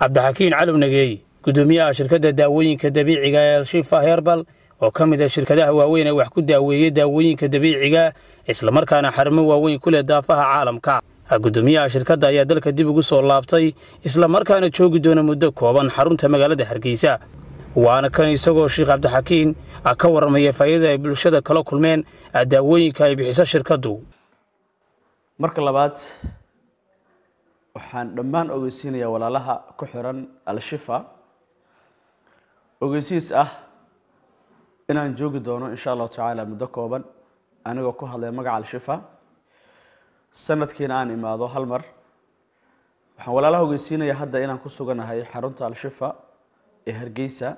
cabdixakiin calab nageey gudoomiyaha shirkadda daawooyinka dabiiciga ee alshifa herbal oo ka mid a ah shirkadaha waaweyn ee wax ku daaweeya daawooyinka dabiiciga islamarkaana xarimo waaweyn ku leh daafaha caalamka gudoomiyaha shirkadda ayaa dalka dib ugu soo laabtay islamarkaana joogi doona muddo kooban xarunta magaalada hargeysa waana kan isagoo sheekh cabdixakiin ah ka warramaya faa'iidada ay bulshada kala kulmeen ah daawooyinka ay bixiso shirkaddu marka labaad waxaan dhammaan ogeysiinayaa walaalaha ku xiran al-shifa ogeysiis ah inaan joogi doono insha allahu tacaala muddo kooban anigoo ku hadlaya magaca al-shifa sanadkiina aan imaado hal mar waxaan walaalaha ogeysiinayaa hadda inaan ku suganahay xarunta al-shifa ee hargeysa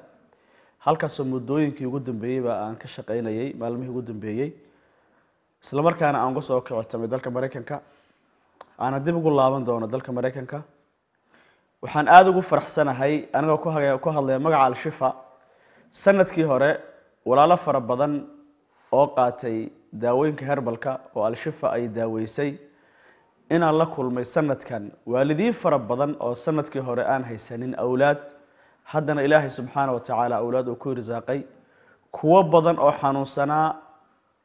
halkaasoo muddooyinkii ugu dambeeyeyba aan ka shaqaynayay maalmihii ugu dambeeyey isla markaana aan uga soo kictamay dalka maraykanka aana dib ugu laaban doono dalka maraykanka waxaan aada ugu faraxsanahay anigoo ku hadlaya magaca al-shifa sanadkii hore walaalo fara badan oo qaatay daawooyinka herbalka oo al-shifa ay daaweysay inaan la kulmay sanadkan waalidiin fara badan oo sanadkii hore aan haysanin awlaad haddana ilaahay subxaana wa tacaala awlaad uu ku irsaaqay kuwo badan oo xanuunsanaa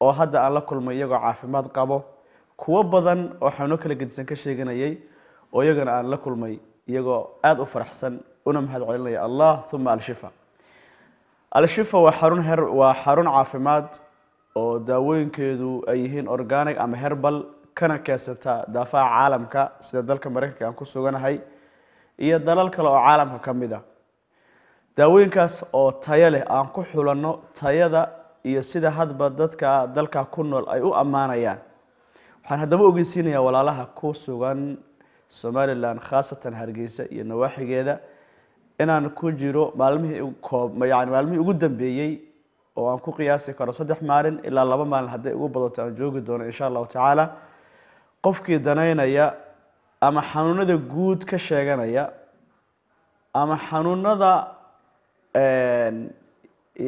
oo hadda aan la kulmay iyagoo caafimaad qabo kuwo badan oo xanuuno kala gedisan ka sheeganayay oo iyagana aan la kulmay iyagoo aada u faraxsan una mahad celinaya allah uma alshifa alshifa waa xarun her waa xarun caafimaad oo daawooyinkeedu ay yihiin organic ama herbal kana keensata daafaha caalamka sida dalka mareykanka aan ku suganahay iyo dalal kale oo caalamka ka mid a ah. daawooyinkaas oo tayo leh aan ku xulanno tayada iyo sida hadba dadka dalka ku nool ay u ammaanayaan waxaan haddaba ogeysiinayaa walaalaha ku sugan somalilan khaasatan hargeysa iyo nawaaxigeeda inaan ku jiro maalmihii yani maalmihii ugu dambeeyey oo aan ku qiyaasi karo saddex maalin ilaa laba maalin hadday ugu badato aan joogi doono insha allahu tacaala qofkii danaynaya ama xanuunada guud ka sheeganaya ama xanuunada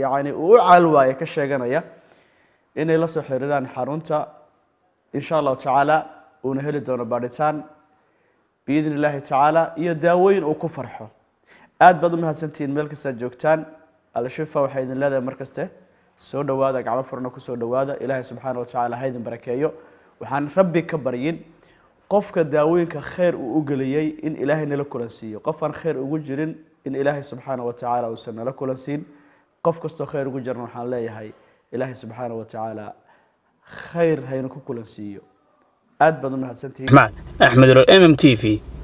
yani uu caal waaye ka sheeganaya inay la soo xiriiraan xarunta insha allahu tacaala uuna heli doono baadhitaan biidn illaahi tacaala iyo daawooyin uu ku farxo aad baad u mahadsantihiin meel kastaad joogtaan alshifa waxay idin leedahay markaste soo dhawaada gacmo furna kusoo dhawaada ilaahay subxaana watacaala ha idin barakeeyo waxaan rabbi ka baryin qofka daawooyinka khayr uu u geliyey in ilaahay nala kulansiiyo qof aan khayr ugu jirin in ilaahay subxaana watacaala uusan nala kulansiin qof kastoo khayr ugu jiran waxaan leeyahay ilaahay subxaana watacaala khayr haynu ku kulansiiyo aad baad u mahadsantihiin axmed m m t v